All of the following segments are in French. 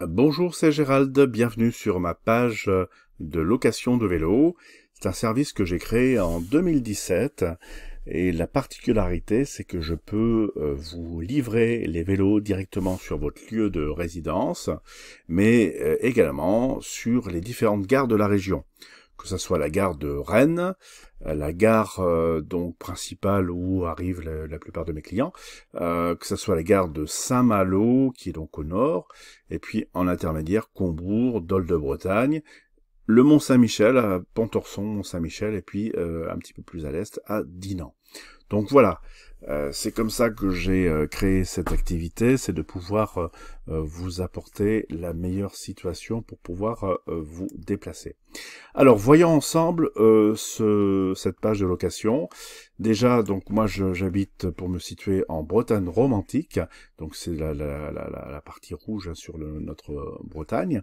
Bonjour, c'est Gérald, bienvenue sur ma page euh, de location de vélo. C'est un service que j'ai créé en 2017 et la particularité c'est que je peux euh, vous livrer les vélos directement sur votre lieu de résidence mais euh, également sur les différentes gares de la région que ce soit la gare de Rennes, euh, la gare euh, donc principale où arrivent la, plupart de mes clients, euh, que ce soit la gare de Saint-Malo, qui est donc au nord, et puis en intermédiaire Combourg, Dol de Bretagne, le Mont-Saint-Michel, à Pontorson, Mont-Saint-Michel, et puis un petit peu plus à l'est, à Dinan. Donc voilà, euh, c'est comme ça que j'ai euh, créé cette activité, c'est de pouvoir euh, vous apporter la meilleure situation pour pouvoir vous déplacer. Alors voyons ensemble ce, cette page de location. Déjà, donc moi j'habite pour me situer en Bretagne romantique, donc c'est la, la, partie rouge hein, sur notre Bretagne.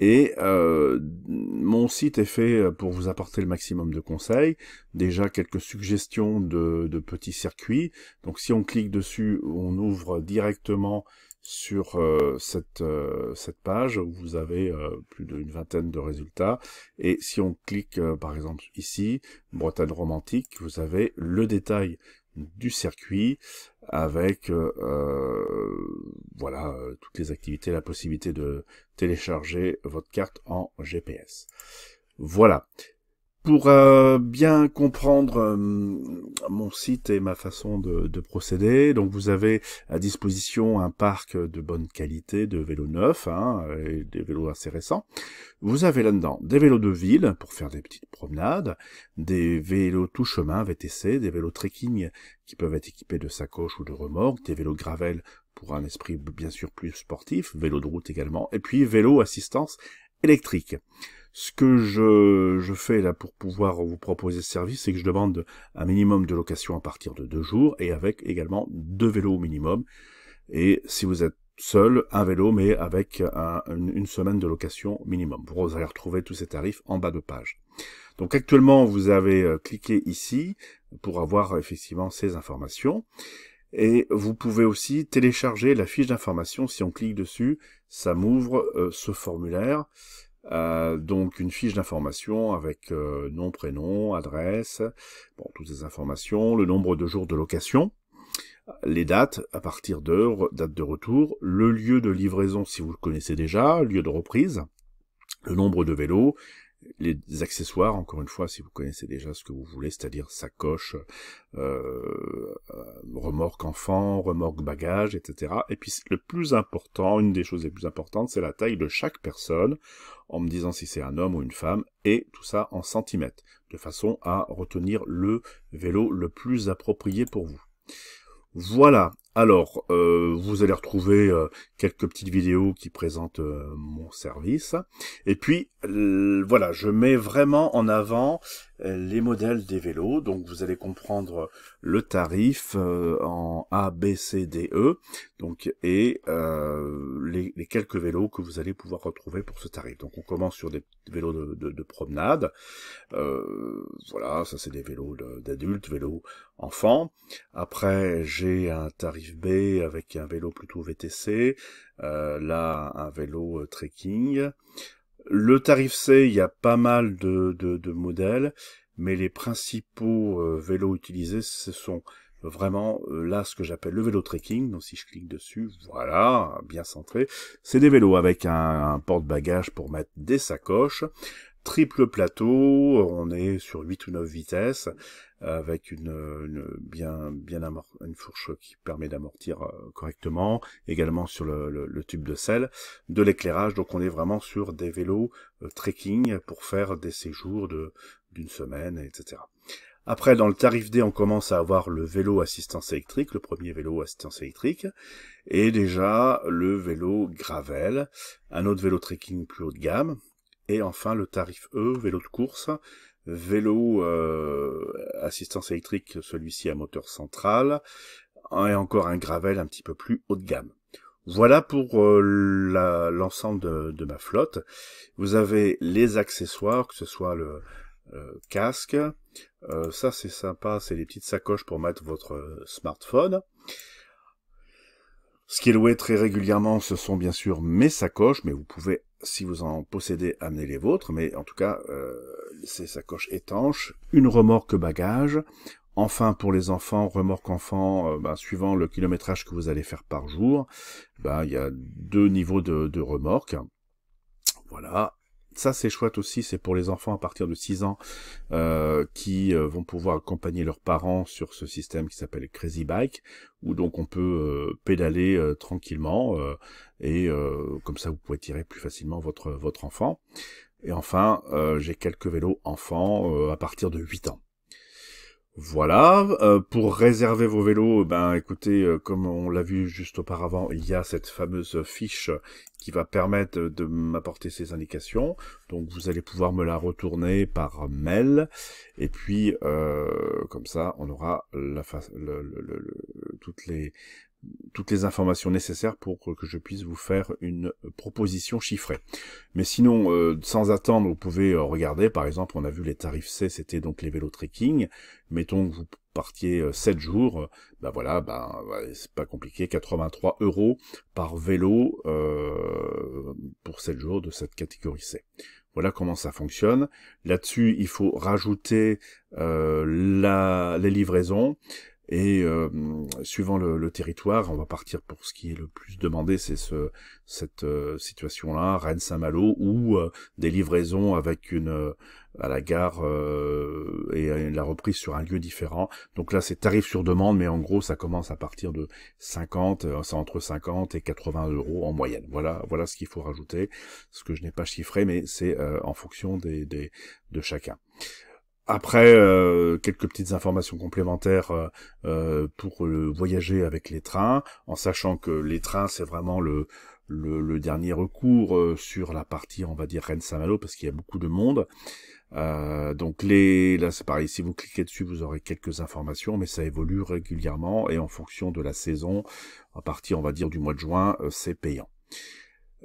Et euh, mon site est fait pour vous apporter le maximum de conseils, déjà quelques suggestions de, petits circuits. Donc si on clique dessus, on ouvre directement sur euh, cette, euh, cette page où vous avez plus d'une vingtaine de résultats. Et si on clique par exemple ici, Bretagne romantique, vous avez le détail du circuit avec voilà, euh, toutes les activités, la possibilité de télécharger votre carte en GPS. Voilà. Pour euh, bien comprendre euh, mon site et ma façon de, procéder, donc vous avez à disposition un parc de bonne qualité de vélos neufs, hein, et des vélos assez récents. Vous avez là-dedans des vélos de ville pour faire des petites promenades, des vélos tout chemin VTC, des vélos trekking qui peuvent être équipés de sacoches ou de remorques, des vélos gravel pour un esprit bien sûr plus sportif, vélo de route également, et puis vélo assistance électrique. Ce que je, fais là pour pouvoir vous proposer ce service, c'est que je demande un minimum de location à partir de deux jours et avec également deux vélos minimum. Et si vous êtes seul, un vélo, mais avec une, semaine de location minimum. Vous allez retrouver tous ces tarifs en bas de page. Donc actuellement, vous avez euh, cliqué ici pour avoir effectivement ces informations. Et vous pouvez aussi télécharger la fiche d'information. Si on clique dessus, ça m'ouvre euh, ce formulaire. Euh, donc une fiche d'information avec euh, nom, prénom, adresse, bon, toutes ces informations, le nombre de jours de location, les dates à partir d'heure, date de retour, le lieu de livraison si vous le connaissez déjà, lieu de reprise, le nombre de vélos, les accessoires, encore une fois, si vous connaissez déjà ce que vous voulez, c'est-à-dire sacoche, euh, euh remorque enfant, remorque bagage, etc. Et puis le plus important, une des choses les plus importantes, c'est la taille de chaque personne, en me disant si c'est un homme ou une femme, et tout ça en centimètres, de façon à retenir le vélo le plus approprié pour vous. Voilà, alors, euh, vous allez retrouver euh, quelques petites vidéos qui présentent euh, mon service. Et puis, voilà, je mets vraiment en avant euh, les modèles des vélos. Donc vous allez comprendre le tarif euh, en A, B, C, D, E, donc et euh, les, quelques vélos que vous allez pouvoir retrouver pour ce tarif. Donc on commence sur des vélos de, promenade. voilà, ça c'est des vélos d'adultes, vélos enfants. Après j'ai un tarif B avec un vélo plutôt VTC, là un vélo trekking. Le tarif C, il y a pas mal de, de, modèles, mais les principaux euh, vélos utilisés, ce sont vraiment euh, là ce que j'appelle le vélo trekking. Donc si je clique dessus, voilà, bien centré. C'est des vélos avec un, un porte-bagages pour mettre des sacoches, triple plateau, on est sur 8 ou 9 vitesses, avec une, bien, bien une fourche qui permet d'amortir euh, correctement, également sur le, tube de sel, de l'éclairage, donc on est vraiment sur des vélos euh, trekking pour faire des séjours de d'une semaine, etc. Après, dans le tarif D, on commence à avoir le vélo assistance électrique, le premier vélo assistance électrique, et déjà le vélo gravel, un autre vélo trekking plus haut de gamme, et enfin, le tarif E, vélo de course, vélo euh, assistance électrique, celui-ci à moteur central, et encore un gravel un petit peu plus haut de gamme. Voilà pour euh, l'ensemble de, ma flotte. Vous avez les accessoires, que ce soit le euh, casque, ça c'est sympa, c'est les petites sacoches pour mettre votre smartphone. Ce qui est loué très régulièrement, ce sont bien sûr mes sacoches, mais vous pouvez si vous en possédez, amenez les vôtres, mais en tout cas, euh, sa coche étanche. une remorque bagage, enfin pour les enfants, remorque enfant, bah, suivant le kilométrage que vous allez faire par jour, bah, il y a deux niveaux de, de remorque, voilà, ça c'est chouette aussi, c'est pour les enfants à partir de 6 ans euh, qui euh, vont pouvoir accompagner leurs parents sur ce système qui s'appelle Crazy Bike, où donc on peut euh, pédaler tranquillement et comme ça vous pouvez tirer plus facilement votre, votre enfant. Et enfin, j'ai quelques vélos enfants à partir de 8 ans. Voilà, euh, pour réserver vos vélos, eh ben écoutez, euh, comme on l'a vu juste auparavant, il y a cette fameuse fiche qui va permettre de m'apporter ces indications. Donc vous allez pouvoir me la retourner par mail, et puis euh, comme ça on aura la, le, le, le, toutes les toutes les informations nécessaires pour que je puisse vous faire une euh, proposition chiffrée. Mais sinon, euh, sans attendre, vous pouvez euh, regarder, par exemple, on a vu les tarifs C, c'était donc les vélos trekking. Mettons que vous partiez 7 jours, ben voilà, ben, c'est pas compliqué, 83 euros par vélo pour 7 jours de cette catégorie C. Voilà comment ça fonctionne. Là-dessus, il faut rajouter les livraisons. Et euh, suivant le, territoire, on va partir pour ce qui est le plus demandé, c'est cette euh, situation-là, Rennes-Saint-Malo, ou euh, des livraisons avec une à la gare et la reprise sur un lieu différent. Donc là, c'est tarif sur demande, mais en gros, ça commence à partir de 50, c'est entre 50 et 80 euros en moyenne. Voilà, voilà ce qu'il faut rajouter, ce que je n'ai pas chiffré, mais c'est en fonction des, de chacun. Après, euh, quelques petites informations complémentaires euh, euh, pour voyager avec les trains, en sachant que les trains, c'est vraiment le, dernier recours sur la partie, on va dire, Rennes-Saint-Malo, parce qu'il y a beaucoup de monde. donc les, là, c'est pareil, si vous cliquez dessus, vous aurez quelques informations, mais ça évolue régulièrement, et en fonction de la saison, à partir, on va dire, du mois de juin, c'est payant.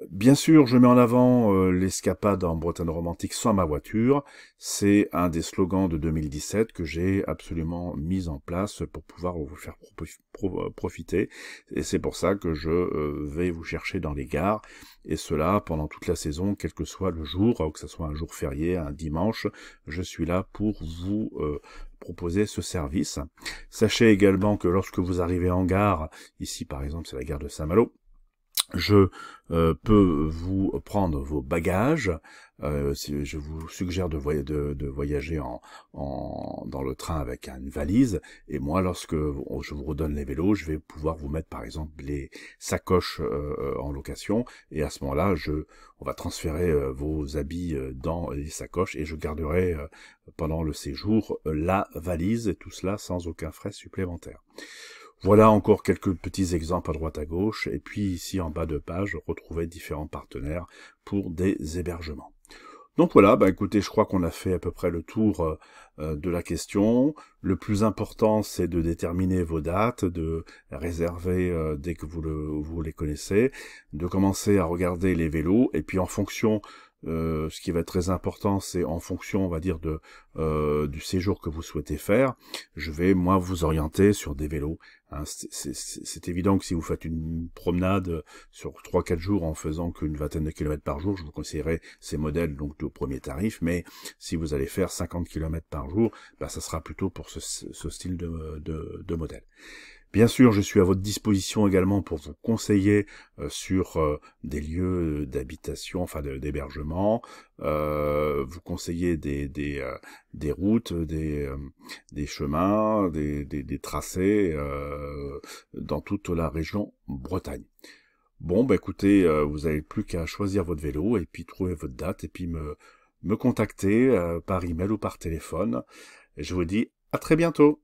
Bien sûr, je mets en avant euh, l'escapade en Bretagne romantique sans ma voiture. C'est un des slogans de 2017 que j'ai absolument mis en place pour pouvoir vous faire profiter. Et c'est pour ça que je euh, vais vous chercher dans les gares. Et cela pendant toute la saison, quel que soit le jour, hein, que ce soit un jour férié, un dimanche, je suis là pour vous euh, proposer ce service. Sachez également que lorsque vous arrivez en gare, ici par exemple c'est la gare de Saint-Malo, je euh, peux vous prendre vos bagages. Euh, si je vous suggère de, de, voyager en, dans le train avec une valise. Et moi, lorsque je vous redonne les vélos, je vais pouvoir vous mettre, par exemple, les sacoches euh, en location. Et à ce moment-là, je, on va transférer vos habits dans les sacoches et je garderai pendant le séjour la valise et tout cela sans aucun frais supplémentaire. Voilà encore quelques petits exemples à droite à gauche, et puis ici en bas de page, retrouver différents partenaires pour des hébergements. Donc voilà, bah écoutez, je crois qu'on a fait à peu près le tour euh, euh, de la question. Le plus important, c'est de déterminer vos dates, de réserver euh, dès que vous, vous les connaissez, de commencer à regarder les vélos, et puis en fonction euh, ce qui va être très important, c'est en fonction, on va dire, de, euh, du séjour que vous souhaitez faire, je vais, moi, vous orienter sur des vélos. Hein, c'est évident que si vous faites une promenade sur 3-4 jours en faisant qu'une vingtaine de kilomètres par jour, je vous conseillerais ces modèles donc de premier tarif, mais si vous allez faire 50 kilomètres par jour, ben, ça sera plutôt pour ce, style de, de, de modèle. Bien sûr, je suis à votre disposition également pour vous conseiller euh, sur euh, des lieux d'habitation, enfin d'hébergement, euh, vous conseiller des, routes, des, des chemins, des, tracés dans toute la région Bretagne. Bon, bah écoutez, vous n'avez plus qu'à choisir votre vélo et puis trouver votre date et puis me, me contacter par email ou par téléphone. je vous dis à très bientôt.